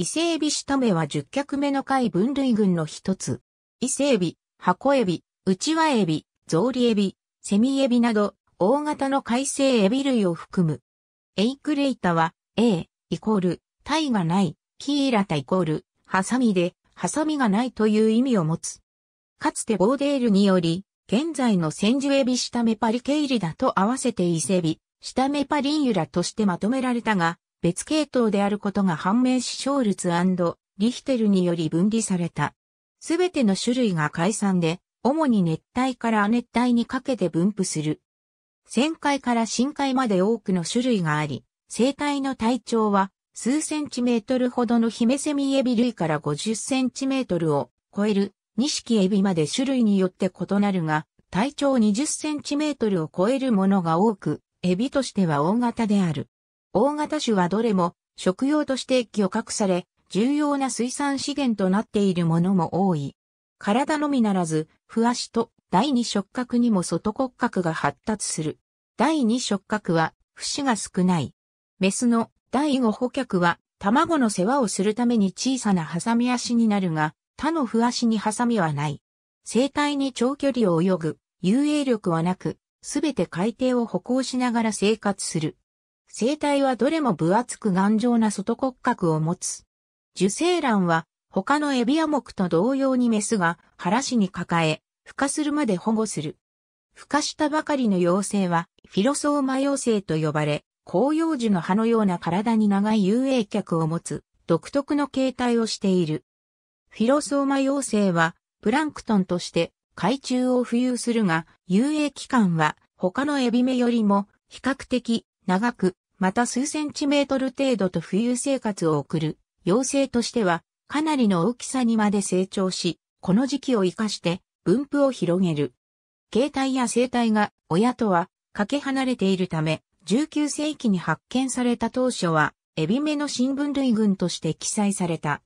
伊勢エビ仕留めは10脚目の貝分類群の一つ。伊勢エビ、箱エビ、内輪エビ、ゾウリエビ、セミエビなど、大型の海生エビ類を含む。エイクレイタは、A、イコール、タイがない、キーラタイコール、ハサミで、ハサミがないという意味を持つ。かつてボーデールにより、現在の千住エビ下目パリケイリだと合わせて伊勢エビ、下目パリンユラとしてまとめられたが、別系統であることが判明しショールツリヒテルにより分離された。すべての種類が解散で、主に熱帯から亜熱帯にかけて分布する。旋回から深海まで多くの種類があり、生態の体長は数センチメートルほどのヒメセミエビ類から50センチメートルを超えるニシキエビまで種類によって異なるが、体長20センチメートルを超えるものが多く、エビとしては大型である。大型種はどれも食用として漁獲され、重要な水産資源となっているものも多い。体のみならず、不足と第二触覚にも外骨格が発達する。第二触覚は、節が少ない。メスの第五捕脚は、卵の世話をするために小さなハサミ足になるが、他の不足にハサミはない。生体に長距離を泳ぐ、遊泳力はなく、すべて海底を歩行しながら生活する。生体はどれも分厚く頑丈な外骨格を持つ。受精卵は他のエビア目と同様にメスが腹死に抱え、孵化するまで保護する。孵化したばかりの幼生はフィロソーマ幼生と呼ばれ、広葉樹の葉のような体に長い遊泳脚を持つ独特の形態をしている。フィロソーマ幼生はプランクトンとして海中を浮遊するが、遊泳期間は他のエビ目よりも比較的長くまた数センチメートル程度と浮遊生活を送る、妖精としては、かなりの大きさにまで成長し、この時期を活かして分布を広げる。形態や生態が親とはかけ離れているため、19世紀に発見された当初は、エビ目の新聞類群として記載された。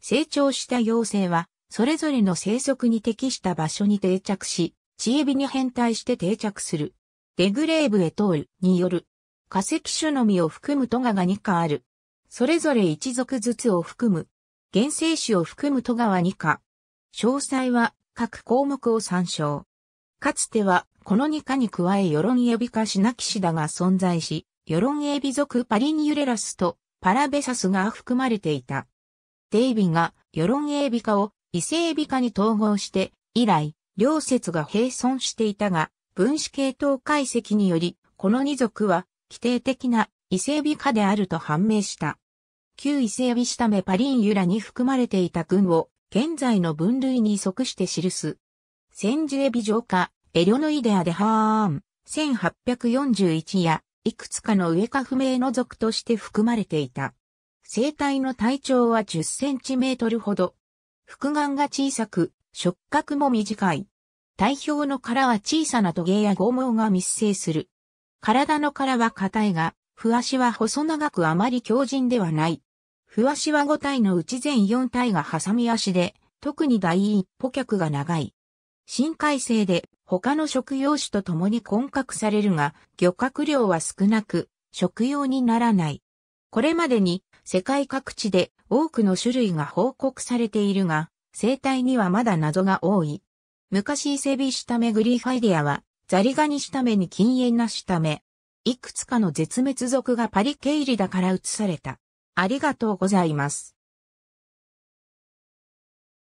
成長した妖精は、それぞれの生息に適した場所に定着し、チエビに変態して定着する。デグレーブエトールによる化石種のみを含むトガが2科ある。それぞれ一族ずつを含む。原生種を含むトガは2科。詳細は各項目を参照。かつては、この2科に加えヨロンエビ科シナキシダが存在し、ヨロンエビ属パリニユレラスとパラベサスが含まれていた。デイビがヨロンエビ科を異性エビ化に統合して、以来、両説が並存していたが、分子系統解析により、この2族は規定的な伊勢海老化であると判明した。旧伊勢海老下目パリンユラに含まれていた群を現在の分類に即して記す。千住エビ上下、エリョノイデアデハーン、1841や、いくつかの上か不明の属として含まれていた。生体の体長は10センチメートルほど。複眼が小さく、触覚も短い。体表の殻は小さなトゲや剛毛が密生する。体の殻は硬いが、ふわしは細長くあまり強靭ではない。ふわしは5体のうち全4体がハサミ足で、特に第一歩脚が長い。深海性で他の食用種と共に混獲されるが、漁獲量は少なく、食用にならない。これまでに世界各地で多くの種類が報告されているが、生態にはまだ謎が多い。昔伊勢ビシタメグリファイデアはザリガニシタメに禁煙なしため、いくつかの絶滅族がパリケイリダから移された。ありがとうございます。